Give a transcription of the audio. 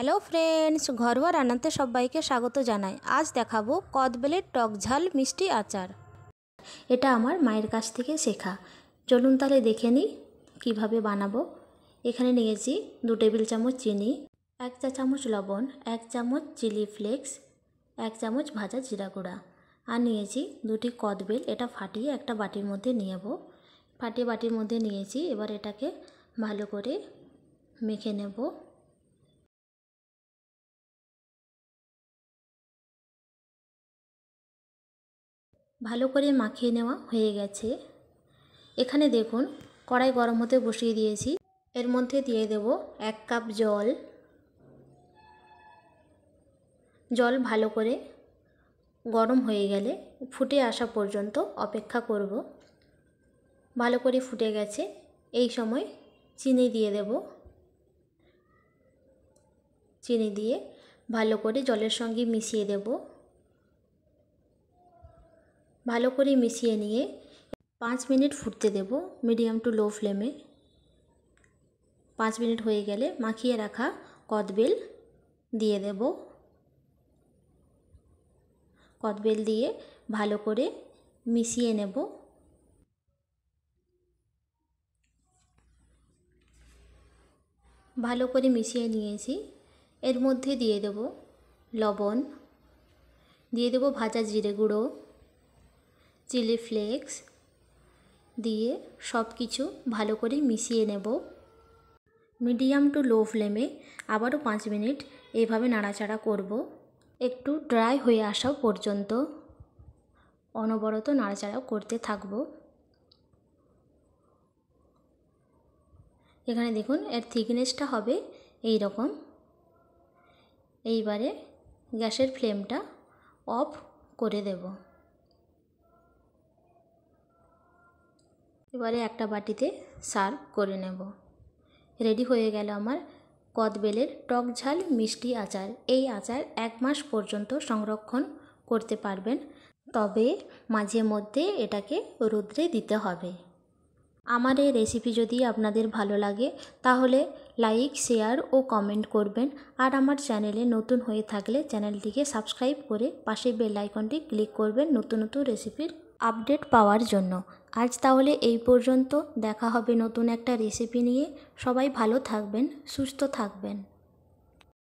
hello friends ঘরোয়া রান্নাতে সবাইকে স্বাগত জানাই আজ দেখাবো কদবেলের টক ঝাল মিষ্টি আচার এটা আমার মায়ের কাছ থেকে শেখা চলুন তাহলে দেখে নিই কীভাবে বানাবো এখানে নিয়েছি দু টেবিল চামচ চিনি এক চা চামচ লবণ এক চামচ চিলি ফ্লেক্স এক চামচ ভাজা জিরা গুঁড়া আর নিয়েছি দুটি কদবেল এটা ফাটিয়ে একটা বাটির মধ্যে যাবো ফাটিয়ে বাটির মধ্যে নিয়েছি এবার এটাকে ভালো করে মেখে নেবো ভালো করে মাখিয়ে নেওয়া হয়ে গেছে এখানে দেখুন কড়াই গরম হতে বসিয়ে দিয়েছি এর মধ্যে দিয়ে দেব এক কাপ জল জল ভালো করে গরম হয়ে গেলে ফুটে আসা পর্যন্ত অপেক্ষা করব ভালো করে ফুটে গেছে এই সময় চিনি দিয়ে দেব চিনি দিয়ে ভালো করে জলের সঙ্গে মিশিয়ে দেবো ভালো করে মিশিয়ে নিয়ে পাঁচ মিনিট ফুটতে দেব মিডিয়াম টু লো ফ্লেমে পাঁচ মিনিট হয়ে গেলে মাখিয়ে রাখা কদবেল দিয়ে দেব কদবেল দিয়ে ভালো করে মিশিয়ে নেব ভালো করে মিশিয়ে নিয়েছি এর মধ্যে দিয়ে দেব লবণ দিয়ে দেব ভাজা জিরে গুঁড়ো চিলি ফ্লেক্স দিয়ে সব কিছু ভালো করে মিশিয়ে নেব মিডিয়াম টু লো ফ্লেমে আবারও পাঁচ মিনিট এইভাবে নাড়াচাড়া করব একটু ড্রাই হয়ে আসা পর্যন্ত অনবরত নাড়াচাড়া করতে থাকব এখানে দেখুন এর থিকনেসটা হবে এই রকম এইবারে গ্যাসের ফ্লেমটা অফ করে দেবো এবারে একটা বাটিতে সার্ভ করে নেব রেডি হয়ে গেল আমার কদবেলের টক ঝাল মিষ্টি আচার এই আচার এক মাস পর্যন্ত সংরক্ষণ করতে পারবেন তবে মাঝে মধ্যে এটাকে রৌদ্রে দিতে হবে আমার এই রেসিপি যদি আপনাদের ভালো লাগে তাহলে লাইক শেয়ার ও কমেন্ট করবেন আর আমার চ্যানেলে নতুন হয়ে থাকলে চ্যানেলটিকে সাবস্ক্রাইব করে পাশে বেল আইকনটি ক্লিক করবেন নতুন নতুন রেসিপির আপডেট পাওয়ার জন্য আজ তাহলে এই পর্যন্ত দেখা হবে নতুন একটা রেসিপি নিয়ে সবাই ভালো থাকবেন সুস্থ থাকবেন